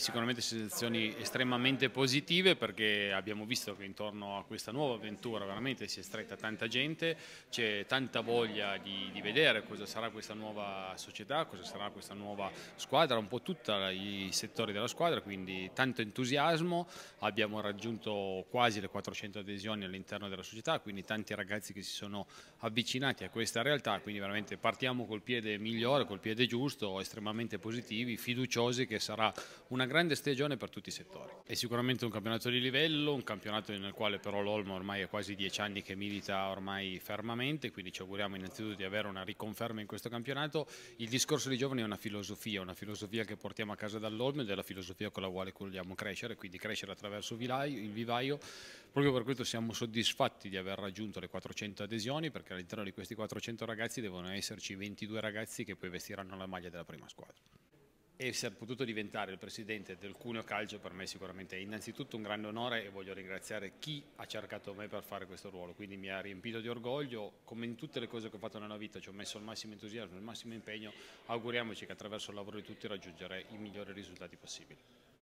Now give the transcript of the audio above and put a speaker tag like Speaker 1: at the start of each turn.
Speaker 1: sicuramente sensazioni estremamente positive perché abbiamo visto che intorno a questa nuova avventura veramente si è stretta tanta gente, c'è tanta voglia di, di, vedere cosa sarà questa nuova società, cosa sarà questa nuova squadra, un po' tutti i settori della squadra, quindi tanto entusiasmo, abbiamo raggiunto quasi le 400 adesioni all'interno della società, quindi tanti ragazzi che si sono avvicinati a questa realtà, quindi veramente partiamo col piede migliore, col piede giusto, estremamente positivi, fiduciosi che sarà una grande stagione per tutti i settori. È sicuramente un campionato di livello, un campionato nel quale però l'Olmo ormai è quasi dieci anni che milita ormai fermamente, quindi ci auguriamo innanzitutto di avere una riconferma in questo campionato. Il discorso dei giovani è una filosofia, una filosofia che portiamo a casa dall'Olmo ed è la filosofia con la quale vogliamo crescere, quindi crescere attraverso il vivaio. Proprio per questo siamo soddisfatti di aver raggiunto le 400 adesioni, perché all'interno di questi 400 ragazzi devono esserci 22 ragazzi che poi vestiranno la maglia della prima squadra e si potuto diventare il presidente del Cuneo Calcio per me sicuramente è innanzitutto un grande onore e voglio ringraziare chi ha cercato me per fare questo ruolo, quindi mi ha riempito di orgoglio, come in tutte le cose che ho fatto nella vita ci ho messo il massimo entusiasmo, il massimo impegno, auguriamoci che attraverso il lavoro di tutti raggiungere i migliori risultati possibili.